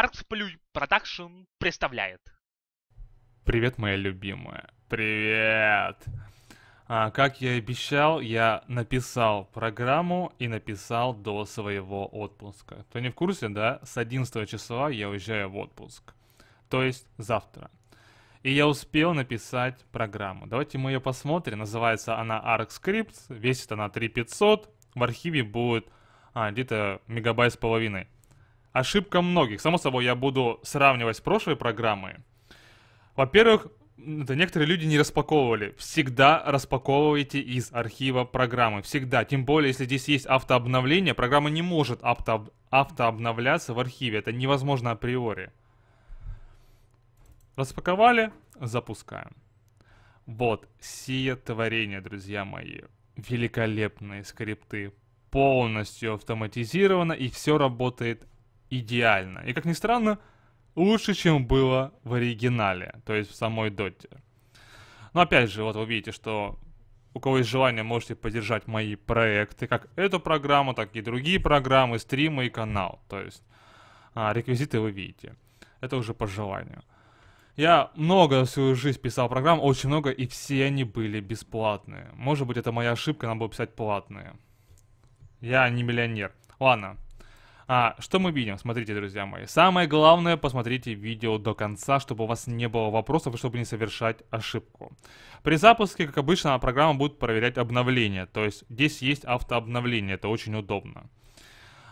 Artsplay Production представляет. Привет, моя любимая. Привет. А, как я и обещал, я написал программу и написал до своего отпуска. Кто не в курсе, да, с 11 числа я уезжаю в отпуск. То есть завтра. И я успел написать программу. Давайте мы ее посмотрим. Называется она Arc Scripts. Весит она 3500. В архиве будет а, где-то мегабайт с половиной ошибка многих. Само собой, я буду сравнивать с прошлой программой. Во-первых, это некоторые люди не распаковывали. Всегда распаковывайте из архива программы. Всегда. Тем более, если здесь есть автообновление, программа не может авто, автообновляться в архиве. Это невозможно априори. Распаковали, запускаем. Вот, сие творение, друзья мои. Великолепные скрипты. Полностью автоматизировано и все работает идеально. И как ни странно, лучше, чем было в оригинале, то есть в самой Доте. Но опять же, вот вы видите, что у кого есть желание, можете поддержать мои проекты, как эту программу, так и другие программы, стримы и канал. То есть а, реквизиты вы видите. Это уже по желанию. Я много всю жизнь писал программ, очень много, и все они были бесплатные. Может быть, это моя ошибка, надо было писать платные. Я не миллионер. Ладно, а, что мы видим? Смотрите, друзья мои. Самое главное, посмотрите видео до конца, чтобы у вас не было вопросов и чтобы не совершать ошибку. При запуске, как обычно, программа будет проверять обновление. То есть здесь есть автообновление, это очень удобно.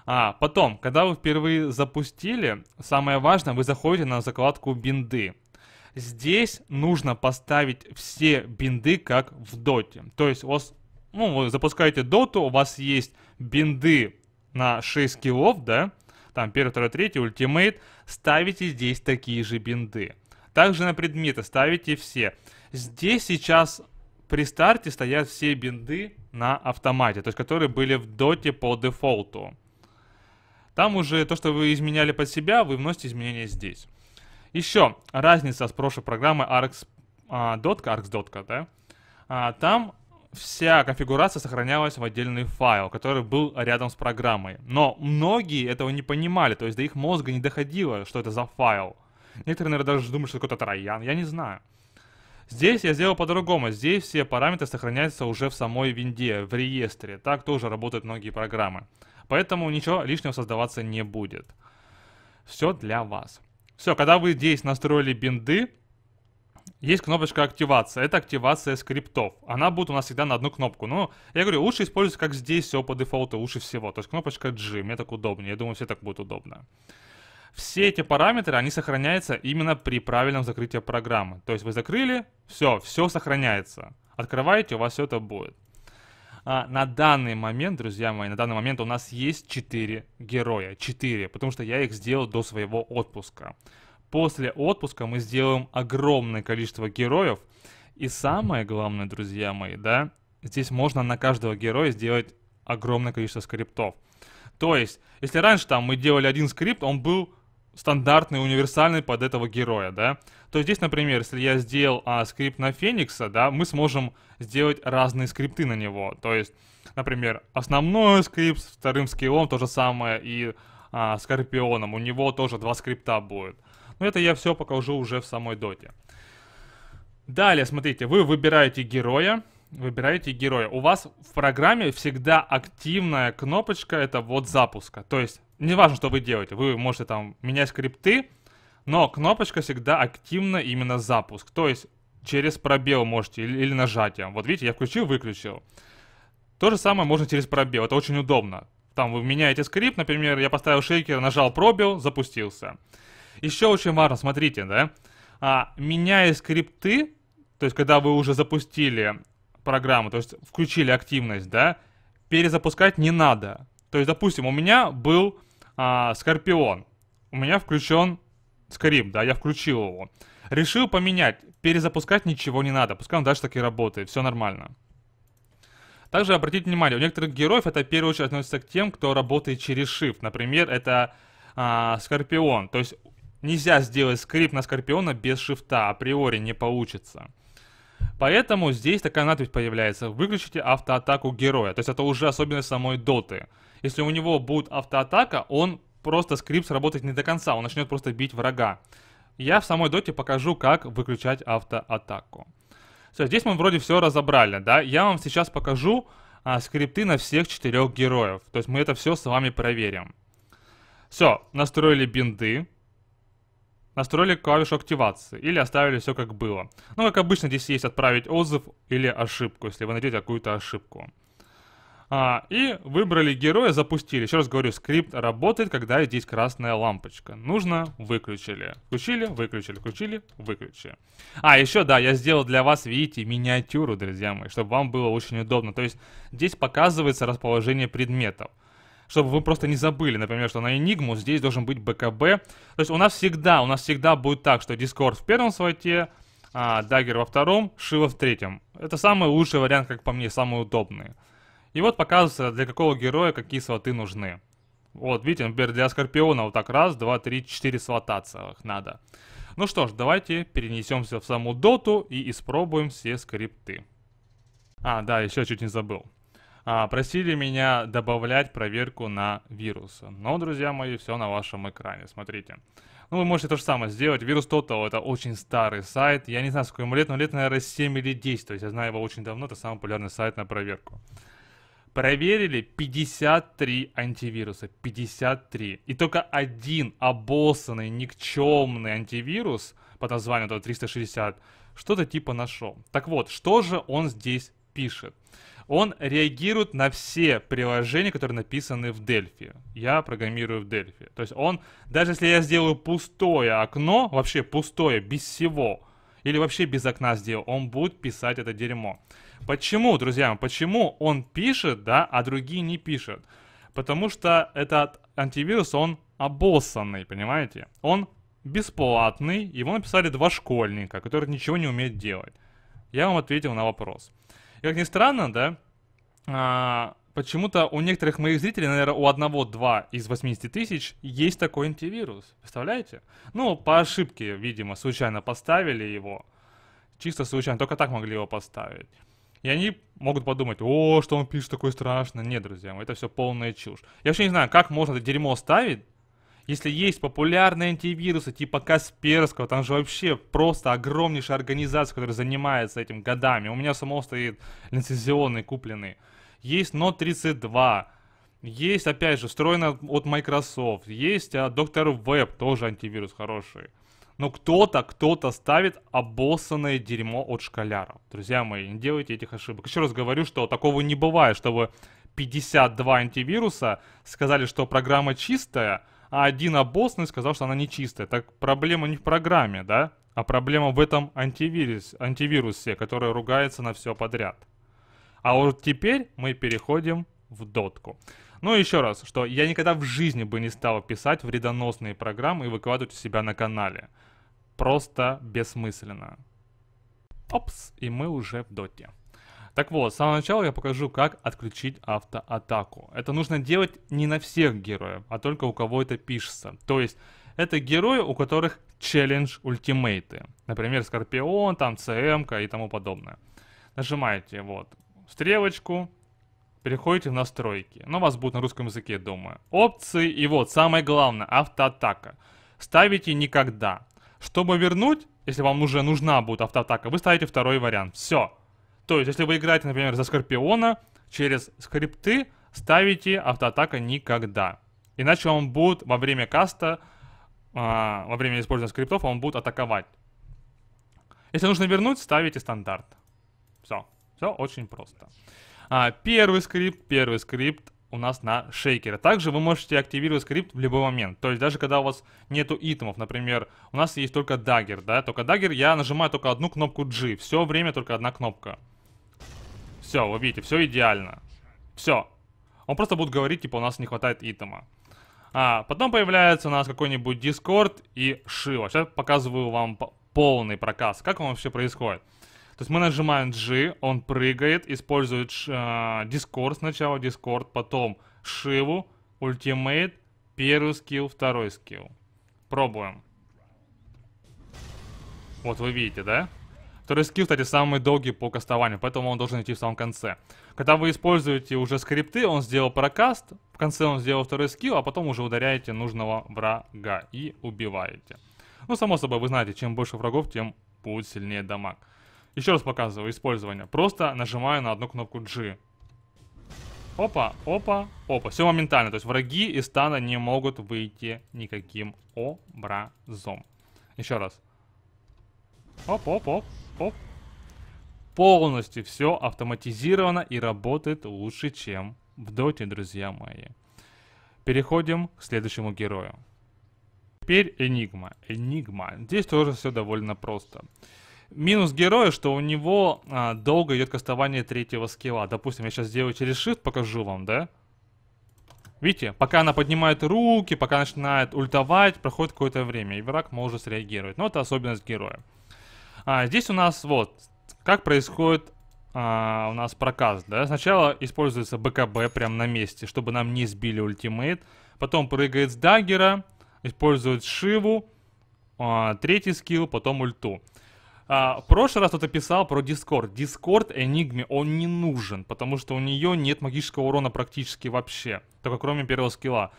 А, потом, когда вы впервые запустили, самое важное, вы заходите на закладку бинды. Здесь нужно поставить все бинды как в доте. То есть у вас, ну, вы запускаете доту, у вас есть бинды на 6 скиллов, да, там первый, второй, третий, ультимейт, ставите здесь такие же бинды. Также на предметы ставите все. Здесь сейчас при старте стоят все бинды на автомате, то есть которые были в доте по дефолту. Там уже то, что вы изменяли под себя, вы вносите изменения здесь. Еще разница с прошлой программой Arx, а, Dotка, Arx Dotка, да? А, там вся конфигурация сохранялась в отдельный файл, который был рядом с программой. Но многие этого не понимали, то есть до их мозга не доходило, что это за файл. Некоторые, наверное, даже думают, что это какой-то троян, я не знаю. Здесь я сделал по-другому. Здесь все параметры сохраняются уже в самой винде, в реестре. Так тоже работают многие программы. Поэтому ничего лишнего создаваться не будет. Все для вас. Все, когда вы здесь настроили бинды, есть кнопочка активация. Это активация скриптов. Она будет у нас всегда на одну кнопку. Но ну, я говорю, лучше использовать как здесь, все по дефолту лучше всего. То есть кнопочка G, мне так удобнее. Я думаю, все так будет удобно. Все эти параметры, они сохраняются именно при правильном закрытии программы. То есть вы закрыли, все, все сохраняется. Открываете, у вас все это будет. А на данный момент, друзья мои, на данный момент у нас есть 4 героя. 4, потому что я их сделал до своего отпуска. После отпуска мы сделаем огромное количество героев. И самое главное, друзья мои, да, здесь можно на каждого героя сделать огромное количество скриптов. То есть, если раньше там мы делали один скрипт, он был стандартный, универсальный под этого героя, да, то здесь, например, если я сделал а, скрипт на Феникса, да, мы сможем сделать разные скрипты на него. То есть, например, основной скрипт, вторым скиллом то же самое и а, Скорпионом. У него тоже два скрипта будет. Но ну, это я все покажу уже в самой доте. Далее, смотрите, вы выбираете героя. Выбираете героя. У вас в программе всегда активная кнопочка, это вот запуска. То есть, не важно, что вы делаете, вы можете там менять скрипты, но кнопочка всегда активна именно запуск. То есть, через пробел можете или, или нажатием. Вот видите, я включил-выключил. То же самое можно через пробел, это очень удобно. Там вы меняете скрипт, например, я поставил шейкер, нажал пробел, запустился. Еще очень важно, смотрите, да, а, меняя скрипты, то есть когда вы уже запустили программу, то есть включили активность, да, перезапускать не надо. То есть, допустим, у меня был а, Скорпион, у меня включен скрипт, да, я включил его. Решил поменять, перезапускать ничего не надо, пускай он дальше так и работает, все нормально. Также обратите внимание, у некоторых героев это в первую очередь относится к тем, кто работает через Shift. Например, это а, Скорпион. То есть Нельзя сделать скрипт на Скорпиона без шифта, априори не получится. Поэтому здесь такая надпись появляется. Выключите автоатаку героя. То есть это уже особенность самой доты. Если у него будет автоатака, он просто скрипт сработать не до конца. Он начнет просто бить врага. Я в самой доте покажу, как выключать автоатаку. Все, здесь мы вроде все разобрали, да? Я вам сейчас покажу а, скрипты на всех четырех героев. То есть мы это все с вами проверим. Все, настроили бинды настроили клавишу активации или оставили все как было. ну как обычно здесь есть отправить отзыв или ошибку, если вы найдете какую-то ошибку. А, и выбрали героя, запустили. Еще раз говорю, скрипт работает, когда здесь красная лампочка. Нужно выключили. Включили, выключили, включили, выключили. А, еще, да, я сделал для вас, видите, миниатюру, друзья мои, чтобы вам было очень удобно. То есть здесь показывается расположение предметов чтобы вы просто не забыли, например, что на Enigma здесь должен быть БКБ. То есть у нас всегда, у нас всегда будет так, что Discord в первом слоте, а, Dagger во втором, Шива в третьем. Это самый лучший вариант, как по мне, самый удобный. И вот показывается, для какого героя какие слоты нужны. Вот, видите, например, для Скорпиона вот так раз, два, три, четыре слота целых надо. Ну что ж, давайте перенесемся в саму доту и испробуем все скрипты. А, да, еще чуть не забыл. А, просили меня добавлять проверку на вирусы. Но, друзья мои, все на вашем экране, смотрите. Ну, вы можете то же самое сделать. Вирус Total это очень старый сайт. Я не знаю, сколько ему лет, но лет, наверное, 7 или 10. То есть я знаю его очень давно. Это самый популярный сайт на проверку. Проверили 53 антивируса. 53. И только один обоссанный, никчемный антивирус под названием 360 что-то типа нашел. Так вот, что же он здесь пишет. Он реагирует на все приложения, которые написаны в Delphi. Я программирую в Delphi. То есть он, даже если я сделаю пустое окно, вообще пустое, без всего, или вообще без окна сделаю, он будет писать это дерьмо. Почему, друзья, почему он пишет, да, а другие не пишут? Потому что этот антивирус, он обоссанный, понимаете? Он бесплатный, его написали два школьника, которые ничего не умеют делать. Я вам ответил на вопрос. Как ни странно, да, а, почему-то у некоторых моих зрителей, наверное, у одного-два из 80 тысяч есть такой антивирус. Представляете? Ну, по ошибке, видимо, случайно поставили его. Чисто случайно, только так могли его поставить. И они могут подумать, о, что он пишет такое страшное. Нет, друзья мои, это все полная чушь. Я вообще не знаю, как можно это дерьмо ставить, если есть популярные антивирусы типа Касперского, там же вообще просто огромнейшая организация, которая занимается этим годами. У меня самого стоит лицензионный купленный. Есть Note 32, есть, опять же, встроено от Microsoft, есть а, Доктор Веб, тоже антивирус хороший. Но кто-то, кто-то ставит обоссанное дерьмо от шкаляров. Друзья мои, не делайте этих ошибок. Еще раз говорю, что такого не бывает, чтобы 52 антивируса сказали, что программа чистая, а один обоссанный сказал, что она нечистая. Так проблема не в программе, да? А проблема в этом антивирус, антивирусе, который ругается на все подряд. А вот теперь мы переходим в дотку. Ну и еще раз, что я никогда в жизни бы не стал писать вредоносные программы и выкладывать у себя на канале. Просто бессмысленно. Опс, и мы уже в доте. Так вот, с самого начала я покажу, как отключить автоатаку. Это нужно делать не на всех героев, а только у кого это пишется. То есть, это герои, у которых челлендж ультимейты. Например, Скорпион, там ЦМ и тому подобное. Нажимаете вот стрелочку, переходите в настройки. Но ну, вас будут на русском языке, думаю. Опции и вот, самое главное, автоатака. Ставите никогда. Чтобы вернуть, если вам уже нужна будет автоатака, вы ставите второй вариант. Все. То есть, если вы играете, например, за Скорпиона, через скрипты ставите автоатака никогда. Иначе он будет во время каста, э, во время использования скриптов, он будет атаковать. Если нужно вернуть, ставите стандарт. Все. Все очень просто. А, первый скрипт, первый скрипт у нас на шейкере. Также вы можете активировать скрипт в любой момент. То есть даже когда у вас нету итемов, например, у нас есть только дагер, да, только дагер, я нажимаю только одну кнопку G, все время только одна кнопка. Все, вы видите, все идеально. Все. Он просто будет говорить, типа, у нас не хватает итема. А, потом появляется у нас какой-нибудь Discord и Шива. Сейчас показываю вам полный проказ. Как он вообще происходит? То есть мы нажимаем G, он прыгает, использует э, Discord сначала, Discord, потом Шиву, Ultimate, первый скилл, второй скилл. Пробуем. Вот вы видите, да? Второй скилл, кстати, самый долгий по кастованию, поэтому он должен идти в самом конце. Когда вы используете уже скрипты, он сделал прокаст, в конце он сделал второй скилл, а потом уже ударяете нужного врага и убиваете. Ну, само собой, вы знаете, чем больше врагов, тем будет сильнее дамаг. Еще раз показываю использование. Просто нажимаю на одну кнопку G. Опа, опа, опа. Все моментально. То есть враги из стана не могут выйти никаким образом. Еще раз. Оп, оп, оп. Оп. Полностью все автоматизировано и работает лучше, чем в доте, друзья мои. Переходим к следующему герою. Теперь Энигма. Энигма. Здесь тоже все довольно просто. Минус героя, что у него а, долго идет кастование третьего скилла. Допустим, я сейчас сделаю через shift, покажу вам, да? Видите, пока она поднимает руки, пока начинает ультовать, проходит какое-то время, и враг может среагировать. Но это особенность героя. А, здесь у нас вот, как происходит а, у нас проказ, да? Сначала используется БКБ прямо на месте, чтобы нам не сбили ультимейт. Потом прыгает с даггера, использует шиву, а, третий скилл, потом ульту. А, в прошлый раз кто-то писал про Дискорд. Дискорд Энигме, он не нужен, потому что у нее нет магического урона практически вообще, только кроме первого скилла.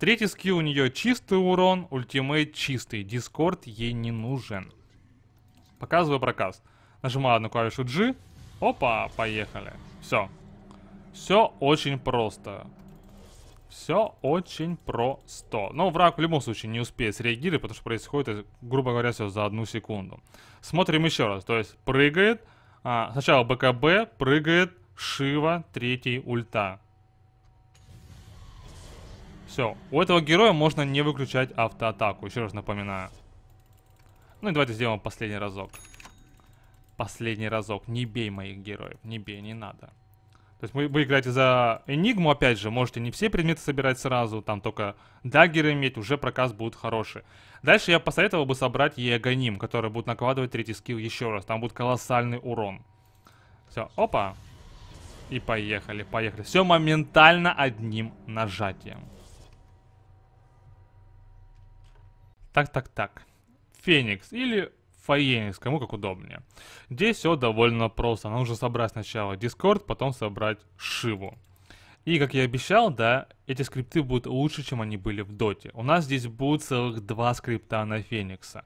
Третий скилл у нее чистый урон, ультимейт чистый. Дискорд ей не нужен. Показываю проказ. Нажимаю одну клавишу G. Опа, поехали. Все. Все очень просто. Все очень просто. Но враг в любом случае не успеет среагировать, потому что происходит, э, грубо говоря, все за одну секунду. Смотрим еще раз. То есть прыгает. А, сначала БКБ, прыгает Шива, третий ульта. Все. У этого героя можно не выключать автоатаку. Еще раз напоминаю. Ну и давайте сделаем последний разок. Последний разок. Не бей моих героев. Не бей, не надо. То есть вы, вы играете за Энигму, опять же, можете не все предметы собирать сразу, там только даггеры иметь, уже проказ будут хороший. Дальше я посоветовал бы собрать Еагоним, который будет накладывать третий скилл еще раз. Там будет колоссальный урон. Все, опа. И поехали, поехали. Все моментально одним нажатием. Так, так, так. Феникс или Фаенис, кому как удобнее. Здесь все довольно просто. Нам нужно собрать сначала Discord, потом собрать Шиву. И, как я обещал, да, эти скрипты будут лучше, чем они были в Доте. У нас здесь будет целых два скрипта на Феникса.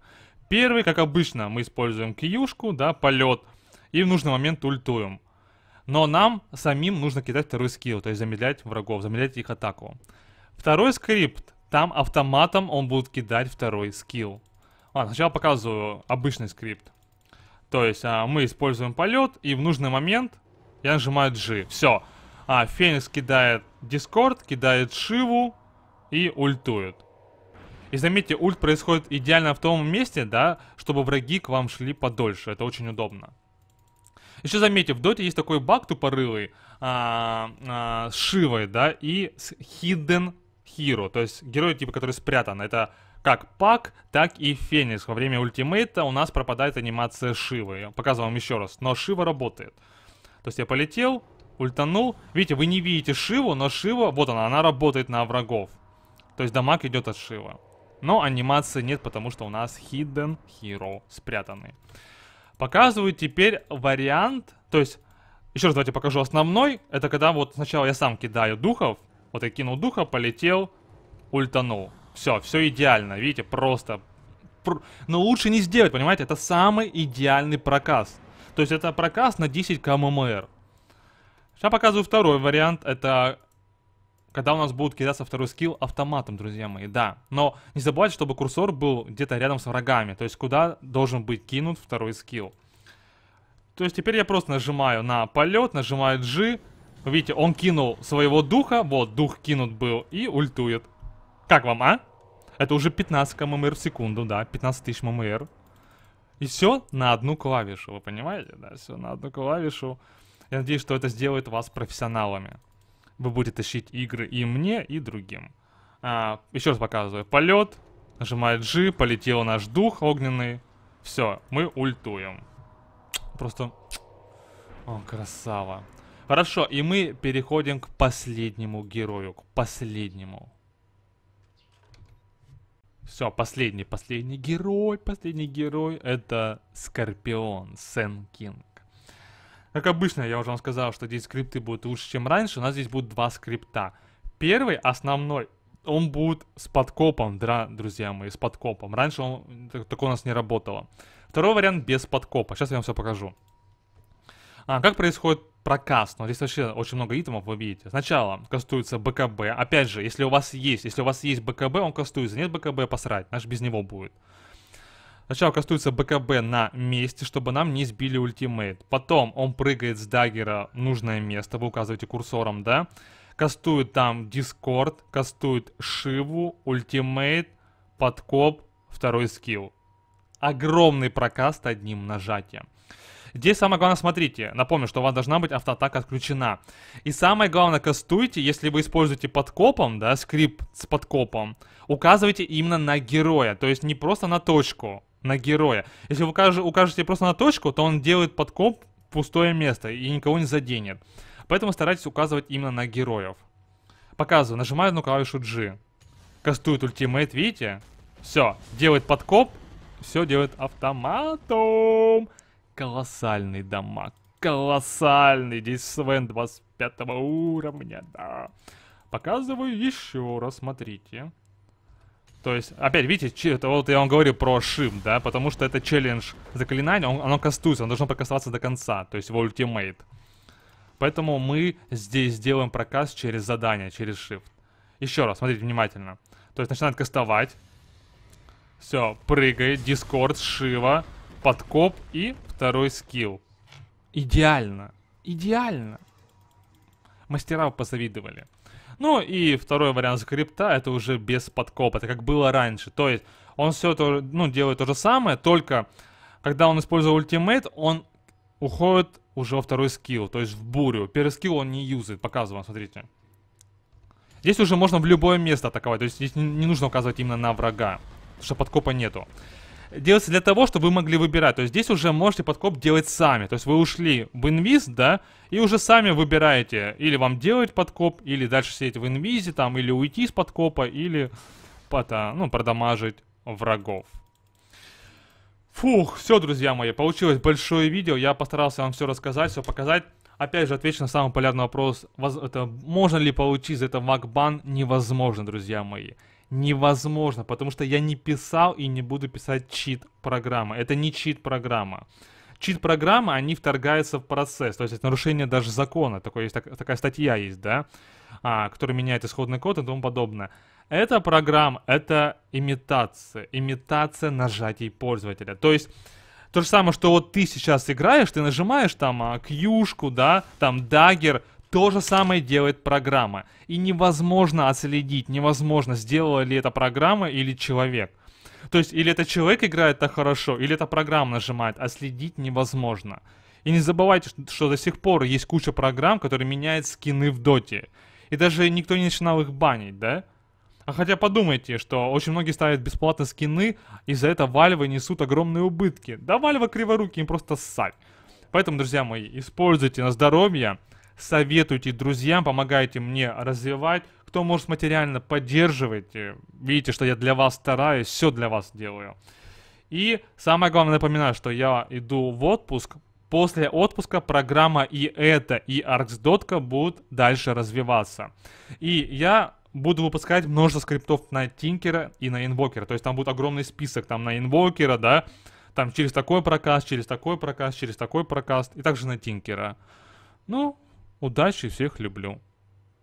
Первый, как обычно, мы используем киюшку, да, полет, и в нужный момент ультуем. Но нам самим нужно кидать второй скилл, то есть замедлять врагов, замедлять их атаку. Второй скрипт, там автоматом он будет кидать второй скилл. Ладно, сначала показываю обычный скрипт. То есть а, мы используем полет, и в нужный момент я нажимаю G. Все. А, Феникс кидает Дискорд, кидает Шиву и ультует. И заметьте, ульт происходит идеально в том месте, да, чтобы враги к вам шли подольше. Это очень удобно. Еще заметьте, в доте есть такой баг тупорылый а, а, с Шивой, да, и с Hidden Hero. То есть герой, типа, который спрятан. Это как Пак, так и Феникс. Во время ультимейта у нас пропадает анимация Шивы. Я показываю вам еще раз. Но Шива работает. То есть я полетел, ультанул. Видите, вы не видите Шиву, но Шива, вот она, она работает на врагов. То есть дамаг идет от Шива. Но анимации нет, потому что у нас Hidden Hero спрятанный. Показываю теперь вариант, то есть, еще раз давайте покажу основной. Это когда вот сначала я сам кидаю духов, вот я кинул духа, полетел, ультанул. Все, все идеально, видите, просто... Но ну, лучше не сделать, понимаете? Это самый идеальный проказ. То есть это проказ на 10 КММР. Сейчас показываю второй вариант. Это когда у нас будет кидаться второй скилл автоматом, друзья мои, да. Но не забывайте, чтобы курсор был где-то рядом с врагами. То есть куда должен быть кинут второй скилл. То есть теперь я просто нажимаю на полет, нажимаю G. Видите, он кинул своего духа. Вот, дух кинут был и ультует. Как вам, а? Это уже 15 ММР в секунду, да, 15 тысяч ММР. И все на одну клавишу, вы понимаете? Да, все на одну клавишу. Я надеюсь, что это сделает вас профессионалами. Вы будете тащить игры и мне, и другим. А, еще раз показываю. Полет. Нажимает G, полетел наш дух огненный. Все, мы ультуем. Просто... О, красава. Хорошо, и мы переходим к последнему герою, к последнему. Все, последний, последний герой, последний герой это Скорпион, Сен Кинг. Как обычно, я уже вам сказал, что здесь скрипты будут лучше, чем раньше. У нас здесь будут два скрипта. Первый, основной, он будет с подкопом, да, друзья мои, с подкопом. Раньше он, такое у нас не работало. Второй вариант без подкопа. Сейчас я вам все покажу. А, как происходит прокаст. Ну, здесь вообще очень много итемов, вы видите. Сначала кастуется БКБ. Опять же, если у вас есть, если у вас есть БКБ, он кастуется. Нет БКБ, посрать, наш без него будет. Сначала кастуется БКБ на месте, чтобы нам не сбили ультимейт. Потом он прыгает с даггера в нужное место, вы указываете курсором, да? Кастует там Дискорд, кастует Шиву, ультимейт, подкоп, второй скилл. Огромный прокаст одним нажатием. Здесь самое главное, смотрите, напомню, что у вас должна быть автоатака отключена. И самое главное, кастуйте, если вы используете подкопом, да, скрипт с подкопом, указывайте именно на героя, то есть не просто на точку, на героя. Если вы укажете, просто на точку, то он делает подкоп пустое место и никого не заденет. Поэтому старайтесь указывать именно на героев. Показываю, нажимаю на клавишу G. Кастует ультимейт, видите? Все, делает подкоп, все делает автоматом. Колоссальный дамаг. Колоссальный. Здесь Свен 25 уровня, да. Показываю еще раз, смотрите. То есть, опять, видите, это вот я вам говорю про шим, да, потому что это челлендж заклинания, он, оно кастуется, оно должно покастоваться до конца, то есть в ультимейт. Поэтому мы здесь сделаем проказ через задание, через shift. Еще раз, смотрите внимательно. То есть начинает кастовать. Все, прыгает, дискорд, шива подкоп и второй скилл. Идеально. Идеально. Мастера позавидовали. Ну и второй вариант скрипта это уже без подкопа, это как было раньше. То есть он все то, ну, делает то же самое, только когда он использует ультимейт, он уходит уже во второй скилл, то есть в бурю. Первый скилл он не юзает, показываю вам, смотрите. Здесь уже можно в любое место атаковать, то есть здесь не нужно указывать именно на врага, потому что подкопа нету делается для того, чтобы вы могли выбирать. То есть здесь уже можете подкоп делать сами. То есть вы ушли в инвиз, да, и уже сами выбираете, или вам делать подкоп, или дальше сидеть в инвизе, там, или уйти из подкопа, или пота, ну, продамажить врагов. Фух, все, друзья мои, получилось большое видео, я постарался вам все рассказать, все показать. Опять же, отвечу на самый полярный вопрос, воз, это, можно ли получить за это вакбан? Невозможно, друзья мои невозможно, потому что я не писал и не буду писать чит-программы. Это не чит-программа. Чит-программы, они вторгаются в процесс, то есть это нарушение даже закона. такой есть, так, такая статья есть, да, а, которая меняет исходный код и тому подобное. Это программа, это имитация, имитация нажатий пользователя. То есть то же самое, что вот ты сейчас играешь, ты нажимаешь там а, кьюшку, да, там дагер, то же самое делает программа. И невозможно отследить, невозможно, сделала ли это программа или человек. То есть, или это человек играет так хорошо, или это программа нажимает, а невозможно. И не забывайте, что, до сих пор есть куча программ, которые меняют скины в доте. И даже никто не начинал их банить, да? А хотя подумайте, что очень многие ставят бесплатно скины, и за это Valve несут огромные убытки. Да Valve криворуки, им просто ссать. Поэтому, друзья мои, используйте на здоровье, советуйте друзьям, помогайте мне развивать. Кто может материально поддерживать, э, видите, что я для вас стараюсь, все для вас делаю. И самое главное, напоминаю, что я иду в отпуск. После отпуска программа и это, и Arcs.com будут дальше развиваться. И я буду выпускать множество скриптов на Тинкера и на Инвокера. То есть там будет огромный список там на Инвокера, да, там через такой прокаст, через такой прокаст, через такой прокаст, и также на Тинкера. Ну, Удачи, всех люблю.